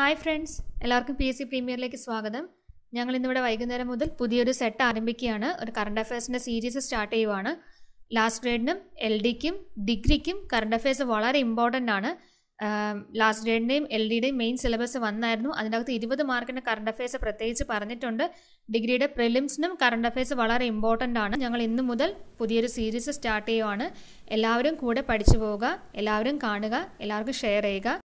hi friends എല്ലാവർക്കും P S C പ്രീമിയറിലേക്ക് സ്വാഗതം ഞങ്ങൾ ഇന്നിവിടെ വൈകുന്നേരം മുതൽ പുതിയൊരു സെറ്റ് ആരംഭിക്കുകയാണ് ഒരു കറണ്ട് അഫയേഴ്സിൻ്റെ സീരീസ് സ്റ്റാർട്ട് ചെയ്യുവാണ് ലാസ്റ്റ് ഗ്രേഡിനും എൽ ഡിക്കും ഡിഗ്രിക്കും കറണ്ട് അഫയേഴ്സ് വളരെ ഇമ്പോർട്ടൻ്റ് ആണ് ലാസ്റ്റ് ഗ്രേഡിൻ്റെയും എൽ ഡിയുടെയും മെയിൻ സിലബസ് വന്നായിരുന്നു അതിനകത്ത് ഇരുപത് മാർക്കിൻ്റെ കറണ്ട് അഫയേഴ്സ് പ്രത്യേകിച്ച് പറഞ്ഞിട്ടുണ്ട് ഡിഗ്രിയുടെ പ്രിലിംസിനും കറണ്ട് അഫയേഴ്സ് വളരെ ഇമ്പോർട്ടൻ്റ് ആണ് ഞങ്ങൾ ഇന്ന് മുതൽ പുതിയൊരു സീരീസ് സ്റ്റാർട്ട് ചെയ്യുവാണ് എല്ലാവരും കൂടെ പഠിച്ചു പോവുക എല്ലാവരും കാണുക എല്ലാവർക്കും ഷെയർ ചെയ്യുക